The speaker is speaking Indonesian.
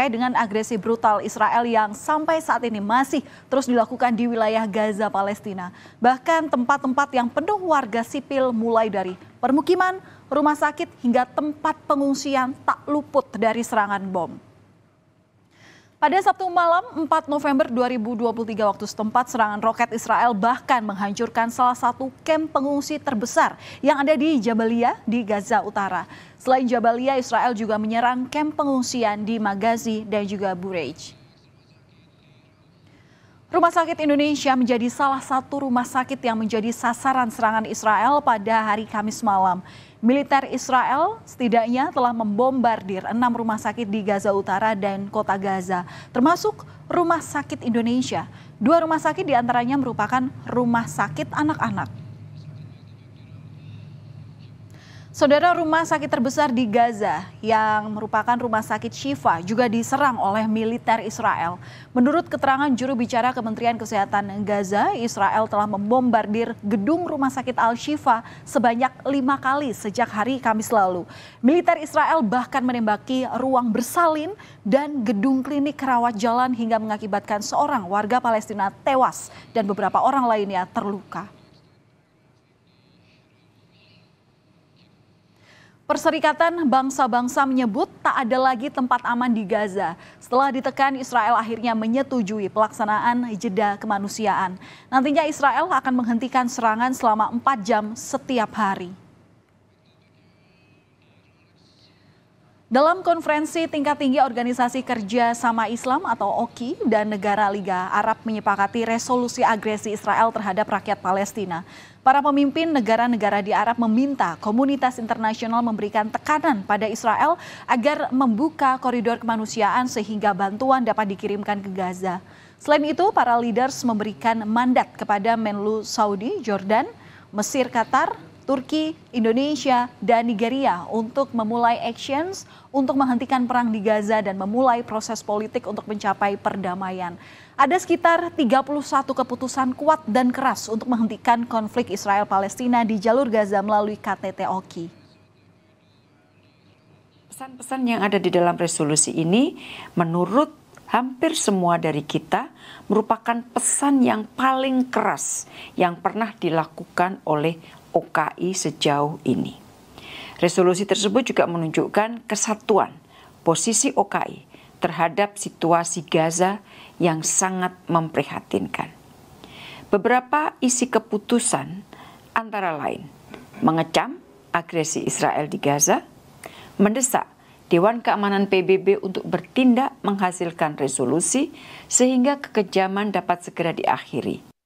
terkait dengan agresi brutal Israel yang sampai saat ini masih terus dilakukan di wilayah Gaza Palestina. Bahkan tempat-tempat yang penuh warga sipil mulai dari permukiman, rumah sakit hingga tempat pengungsian tak luput dari serangan bom. Pada Sabtu malam 4 November 2023 waktu setempat, serangan roket Israel bahkan menghancurkan salah satu kamp pengungsi terbesar yang ada di Jabalia di Gaza Utara. Selain Jabalia, Israel juga menyerang kamp pengungsian di Magazi dan juga Burej. Rumah Sakit Indonesia menjadi salah satu rumah sakit yang menjadi sasaran serangan Israel pada hari Kamis malam. Militer Israel setidaknya telah membombardir enam rumah sakit di Gaza Utara dan kota Gaza, termasuk rumah sakit Indonesia. Dua rumah sakit diantaranya merupakan rumah sakit anak-anak. Saudara rumah sakit terbesar di Gaza yang merupakan rumah sakit Shifa juga diserang oleh militer Israel. Menurut keterangan juru bicara Kementerian Kesehatan Gaza, Israel telah membombardir gedung rumah sakit Al-Shifa sebanyak lima kali sejak hari Kamis lalu. Militer Israel bahkan menembaki ruang bersalin dan gedung klinik rawat jalan hingga mengakibatkan seorang warga Palestina tewas dan beberapa orang lainnya terluka. Perserikatan Bangsa-Bangsa menyebut tak ada lagi tempat aman di Gaza. Setelah ditekan, Israel akhirnya menyetujui pelaksanaan jeda kemanusiaan. Nantinya Israel akan menghentikan serangan selama 4 jam setiap hari. Dalam konferensi tingkat tinggi Organisasi Kerja Sama Islam atau OKI dan negara Liga Arab menyepakati resolusi agresi Israel terhadap rakyat Palestina. Para pemimpin negara-negara di Arab meminta komunitas internasional memberikan tekanan pada Israel agar membuka koridor kemanusiaan sehingga bantuan dapat dikirimkan ke Gaza. Selain itu, para leaders memberikan mandat kepada Menlu Saudi, Jordan, Mesir, Qatar, Turki, Indonesia, dan Nigeria untuk memulai actions untuk menghentikan perang di Gaza dan memulai proses politik untuk mencapai perdamaian. Ada sekitar 31 keputusan kuat dan keras untuk menghentikan konflik Israel Palestina di jalur Gaza melalui KTT OKI. Pesan-pesan yang ada di dalam resolusi ini menurut hampir semua dari kita merupakan pesan yang paling keras yang pernah dilakukan oleh OKI sejauh ini. Resolusi tersebut juga menunjukkan kesatuan posisi OKI terhadap situasi Gaza yang sangat memprihatinkan. Beberapa isi keputusan antara lain mengecam agresi Israel di Gaza, mendesak Dewan Keamanan PBB untuk bertindak menghasilkan resolusi sehingga kekejaman dapat segera diakhiri.